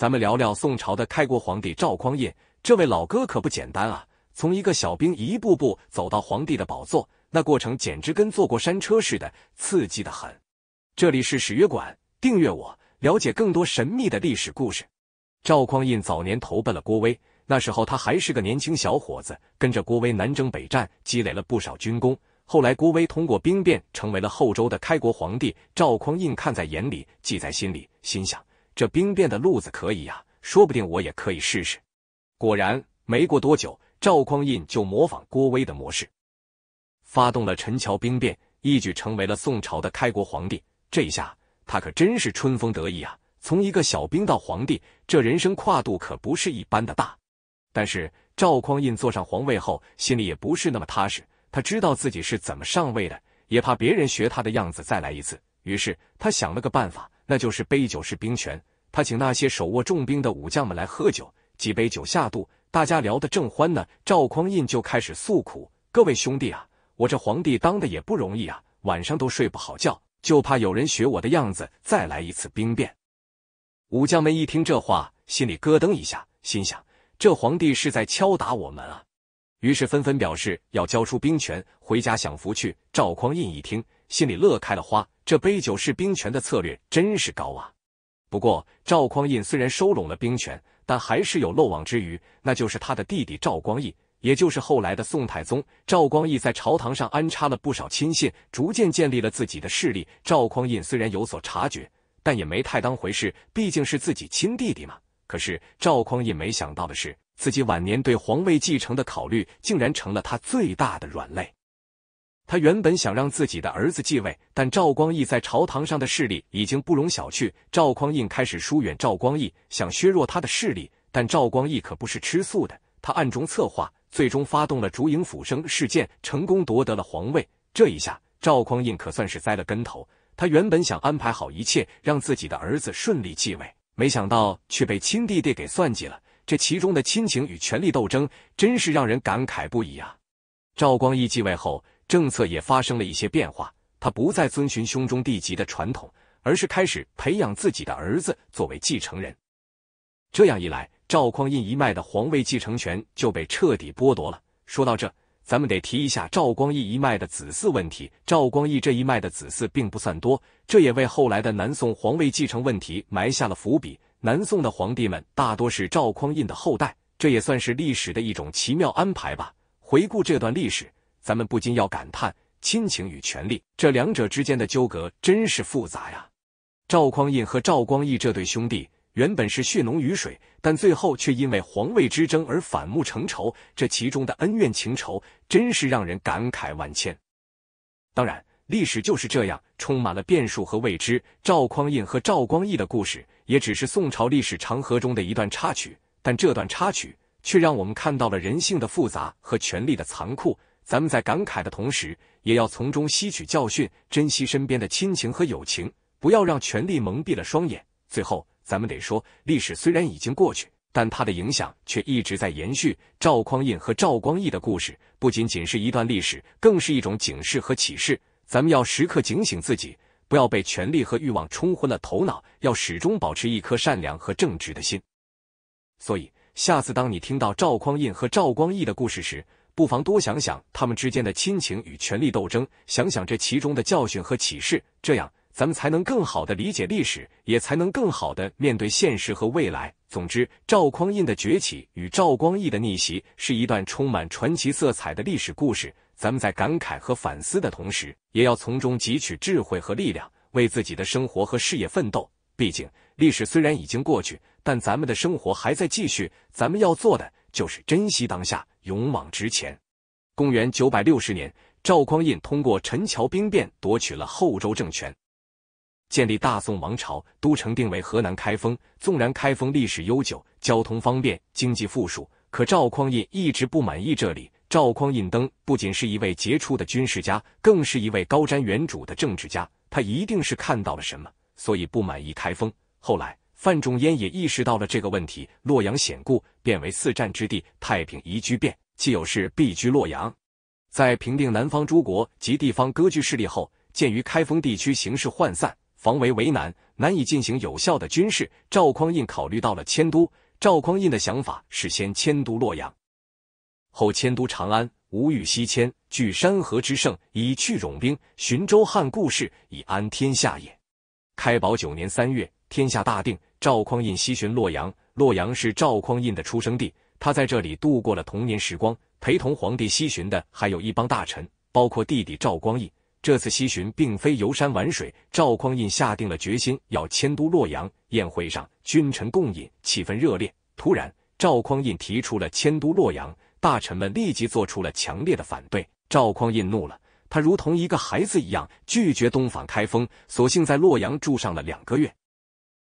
咱们聊聊宋朝的开国皇帝赵匡胤，这位老哥可不简单啊！从一个小兵一步步走到皇帝的宝座，那过程简直跟坐过山车似的，刺激的很。这里是史约馆，订阅我，了解更多神秘的历史故事。赵匡胤早年投奔了郭威，那时候他还是个年轻小伙子，跟着郭威南征北战，积累了不少军功。后来郭威通过兵变成为了后周的开国皇帝，赵匡胤看在眼里，记在心里，心想。这兵变的路子可以呀，说不定我也可以试试。果然，没过多久，赵匡胤就模仿郭威的模式，发动了陈桥兵变，一举成为了宋朝的开国皇帝。这下他可真是春风得意啊！从一个小兵到皇帝，这人生跨度可不是一般的大。但是赵匡胤坐上皇位后，心里也不是那么踏实。他知道自己是怎么上位的，也怕别人学他的样子再来一次。于是他想了个办法。那就是杯酒释兵权。他请那些手握重兵的武将们来喝酒，几杯酒下肚，大家聊得正欢呢。赵匡胤就开始诉苦：“各位兄弟啊，我这皇帝当的也不容易啊，晚上都睡不好觉，就怕有人学我的样子再来一次兵变。”武将们一听这话，心里咯噔一下，心想：“这皇帝是在敲打我们啊！”于是纷纷表示要交出兵权，回家享福去。赵匡胤一听，心里乐开了花。这杯酒释兵权的策略真是高啊！不过赵匡胤虽然收拢了兵权，但还是有漏网之鱼，那就是他的弟弟赵光义，也就是后来的宋太宗。赵光义在朝堂上安插了不少亲信，逐渐建立了自己的势力。赵匡胤虽然有所察觉，但也没太当回事，毕竟是自己亲弟弟嘛。可是赵匡胤没想到的是，自己晚年对皇位继承的考虑，竟然成了他最大的软肋。他原本想让自己的儿子继位，但赵光义在朝堂上的势力已经不容小觑。赵匡胤开始疏远赵光义，想削弱他的势力，但赵光义可不是吃素的。他暗中策划，最终发动了烛影斧声事件，成功夺得了皇位。这一下，赵匡胤可算是栽了跟头。他原本想安排好一切，让自己的儿子顺利继位，没想到却被亲弟弟给算计了。这其中的亲情与权力斗争，真是让人感慨不已啊！赵光义继位后。政策也发生了一些变化，他不再遵循兄中弟及的传统，而是开始培养自己的儿子作为继承人。这样一来，赵匡胤一脉的皇位继承权就被彻底剥夺了。说到这，咱们得提一下赵光义一脉的子嗣问题。赵光义这一脉的子嗣并不算多，这也为后来的南宋皇位继承问题埋下了伏笔。南宋的皇帝们大多是赵匡胤的后代，这也算是历史的一种奇妙安排吧。回顾这段历史。咱们不禁要感叹，亲情与权力这两者之间的纠葛真是复杂呀。赵匡胤和赵光义这对兄弟原本是血浓于水，但最后却因为皇位之争而反目成仇，这其中的恩怨情仇真是让人感慨万千。当然，历史就是这样，充满了变数和未知。赵匡胤和赵光义的故事也只是宋朝历史长河中的一段插曲，但这段插曲却让我们看到了人性的复杂和权力的残酷。咱们在感慨的同时，也要从中吸取教训，珍惜身边的亲情和友情，不要让权力蒙蔽了双眼。最后，咱们得说，历史虽然已经过去，但它的影响却一直在延续。赵匡胤和赵光义的故事，不仅仅是一段历史，更是一种警示和启示。咱们要时刻警醒自己，不要被权力和欲望冲昏了头脑，要始终保持一颗善良和正直的心。所以，下次当你听到赵匡胤和赵光义的故事时，不妨多想想他们之间的亲情与权力斗争，想想这其中的教训和启示，这样咱们才能更好的理解历史，也才能更好的面对现实和未来。总之，赵匡胤的崛起与赵光义的逆袭是一段充满传奇色彩的历史故事。咱们在感慨和反思的同时，也要从中汲取智慧和力量，为自己的生活和事业奋斗。毕竟，历史虽然已经过去，但咱们的生活还在继续，咱们要做的。就是珍惜当下，勇往直前。公元九百六十年，赵匡胤通过陈桥兵变夺取了后周政权，建立大宋王朝，都城定为河南开封。纵然开封历史悠久，交通方便，经济富庶，可赵匡胤一直不满意这里。赵匡胤登不仅是一位杰出的军事家，更是一位高瞻远瞩的政治家。他一定是看到了什么，所以不满意开封。后来。范仲淹也意识到了这个问题。洛阳险固，变为四战之地；太平宜居，变既有事必居洛阳。在平定南方诸国及地方割据势力后，鉴于开封地区形势涣散，防为为难，难以进行有效的军事。赵匡胤考虑到了迁都。赵匡胤的想法是先迁都洛阳，后迁都长安。吴欲西迁，据山河之盛，以去戎兵，寻周汉故事，以安天下也。开宝九年三月，天下大定。赵匡胤西巡洛阳，洛阳是赵匡胤的出生地，他在这里度过了童年时光。陪同皇帝西巡的还有一帮大臣，包括弟弟赵光义。这次西巡并非游山玩水，赵匡胤下定了决心要迁都洛阳。宴会上，君臣共饮，气氛热烈。突然，赵匡胤提出了迁都洛阳，大臣们立即做出了强烈的反对。赵匡胤怒了，他如同一个孩子一样拒绝东返开封，索性在洛阳住上了两个月。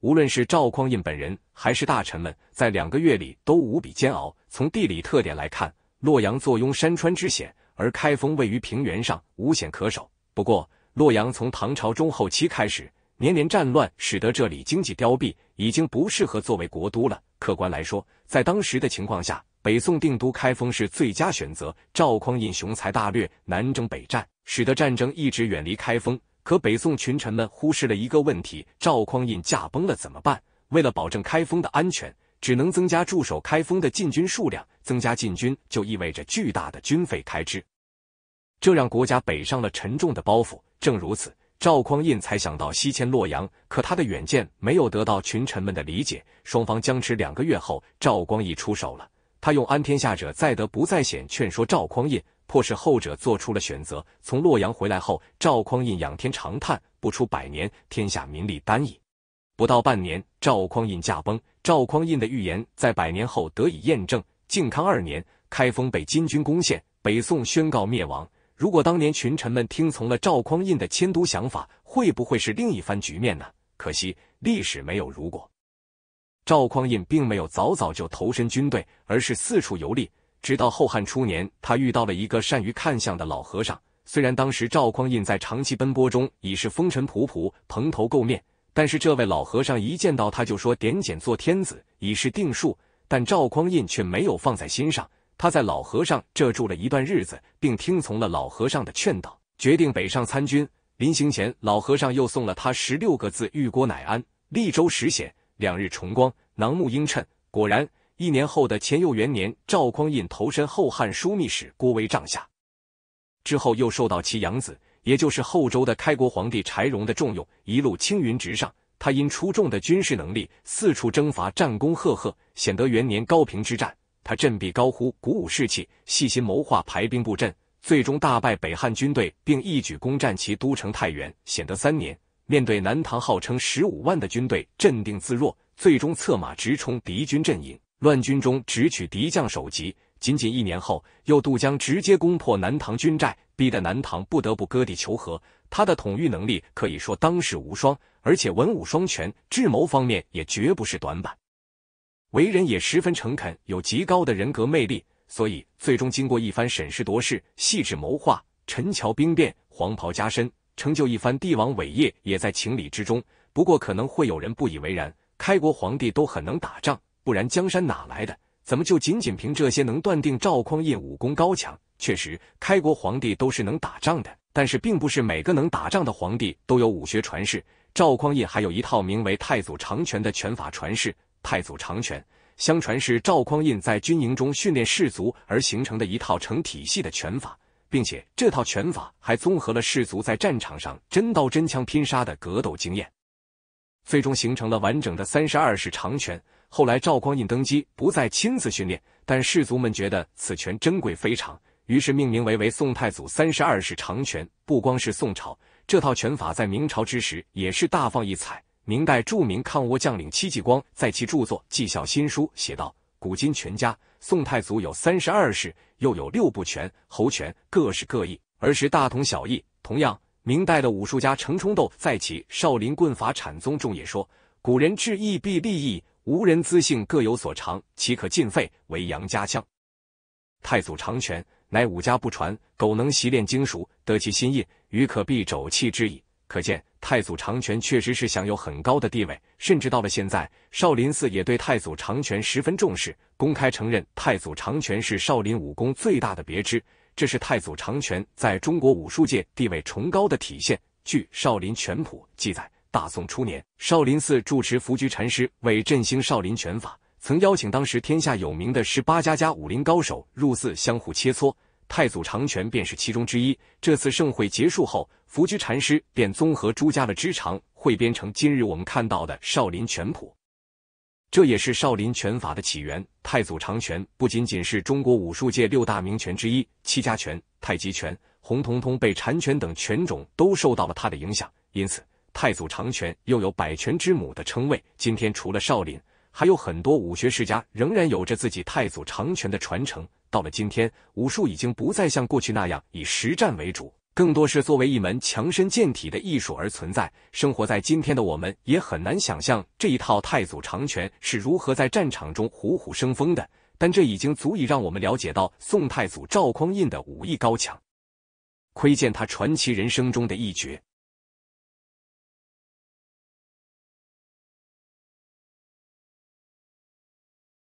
无论是赵匡胤本人，还是大臣们，在两个月里都无比煎熬。从地理特点来看，洛阳坐拥山川之险，而开封位于平原上，无险可守。不过，洛阳从唐朝中后期开始，年年战乱，使得这里经济凋敝，已经不适合作为国都了。客观来说，在当时的情况下，北宋定都开封是最佳选择。赵匡胤雄才大略，南征北战，使得战争一直远离开封。可北宋群臣们忽视了一个问题：赵匡胤驾崩了怎么办？为了保证开封的安全，只能增加驻守开封的禁军数量。增加禁军就意味着巨大的军费开支，这让国家背上了沉重的包袱。正如此，赵匡胤才想到西迁洛阳。可他的远见没有得到群臣们的理解，双方僵持两个月后，赵光义出手了。他用“安天下者，在德不在险”劝说赵匡胤。迫使后者做出了选择。从洛阳回来后，赵匡胤仰天长叹：“不出百年，天下民力单矣。”不到半年，赵匡胤驾崩。赵匡胤的预言在百年后得以验证。靖康二年，开封被金军攻陷，北宋宣告灭亡。如果当年群臣们听从了赵匡胤的迁都想法，会不会是另一番局面呢？可惜，历史没有如果。赵匡胤并没有早早就投身军队，而是四处游历。直到后汉初年，他遇到了一个善于看相的老和尚。虽然当时赵匡胤在长期奔波中已是风尘仆仆、蓬头垢面，但是这位老和尚一见到他就说：“点检做天子已是定数。”但赵匡胤却没有放在心上。他在老和尚这住了一段日子，并听从了老和尚的劝导，决定北上参军。临行前，老和尚又送了他十六个字：“玉郭乃安，利州时显，两日崇光，囊目应趁。”果然。一年后的乾佑元年，赵匡胤投身后汉枢密使郭威帐下，之后又受到其养子，也就是后周的开国皇帝柴荣的重用，一路青云直上。他因出众的军事能力，四处征伐，战功赫赫。显德元年高平之战，他振臂高呼，鼓舞士气，细心谋划，排兵布阵，最终大败北汉军队，并一举攻占其都城太原。显德三年，面对南唐号称十五万的军队，镇定自若，最终策马直冲敌军阵营。乱军中直取敌将首级，仅仅一年后又渡江直接攻破南唐军寨，逼得南唐不得不割地求和。他的统御能力可以说当世无双，而且文武双全，智谋方面也绝不是短板。为人也十分诚恳，有极高的人格魅力，所以最终经过一番审时度势、细致谋划，陈桥兵变，黄袍加身，成就一番帝王伟业，也在情理之中。不过可能会有人不以为然，开国皇帝都很能打仗。不然江山哪来的？怎么就仅仅凭这些能断定赵匡胤武功高强？确实，开国皇帝都是能打仗的，但是并不是每个能打仗的皇帝都有武学传世。赵匡胤还有一套名为“太祖长拳”的拳法传世。太祖长拳相传是赵匡胤在军营中训练士卒而形成的一套成体系的拳法，并且这套拳法还综合了士卒在战场上真刀真枪拼杀的格斗经验。最终形成了完整的三十二式长拳。后来赵匡胤登基，不再亲自训练，但士族们觉得此拳珍贵非常，于是命名为为宋太祖三十二式长拳。不光是宋朝，这套拳法在明朝之时也是大放异彩。明代著名抗倭将领戚继光在其著作《纪效新书》写道：“古今拳家，宋太祖有三十二式，又有六部拳、猴拳，各式各异，而是大同小异。”同样。明代的武术家程冲斗在起《少林棍法阐宗》中也说：“古人志艺必立义，无人资性各有所长，岂可尽废为杨家将？”太祖长拳乃武家不传，苟能习练精熟，得其心印，余可避肘气之矣。可见太祖长拳确实是享有很高的地位，甚至到了现在，少林寺也对太祖长拳十分重视，公开承认太祖长拳是少林武功最大的别支。这是太祖长拳在中国武术界地位崇高的体现。据《少林拳谱》记载，大宋初年，少林寺住持福居禅师为振兴少林拳法，曾邀请当时天下有名的十八家家武林高手入寺相互切磋，太祖长拳便是其中之一。这次盛会结束后，福居禅师便综合诸家的之长，汇编成今日我们看到的《少林拳谱》。这也是少林拳法的起源。太祖长拳不仅仅是中国武术界六大名拳之一，戚家拳、太极拳、洪彤彤被禅拳等拳种都受到了它的影响，因此太祖长拳又有“百拳之母”的称谓。今天除了少林，还有很多武学世家仍然有着自己太祖长拳的传承。到了今天，武术已经不再像过去那样以实战为主。更多是作为一门强身健体的艺术而存在。生活在今天的我们也很难想象这一套太祖长拳是如何在战场中虎虎生风的，但这已经足以让我们了解到宋太祖赵匡胤的武艺高强，窥见他传奇人生中的一绝。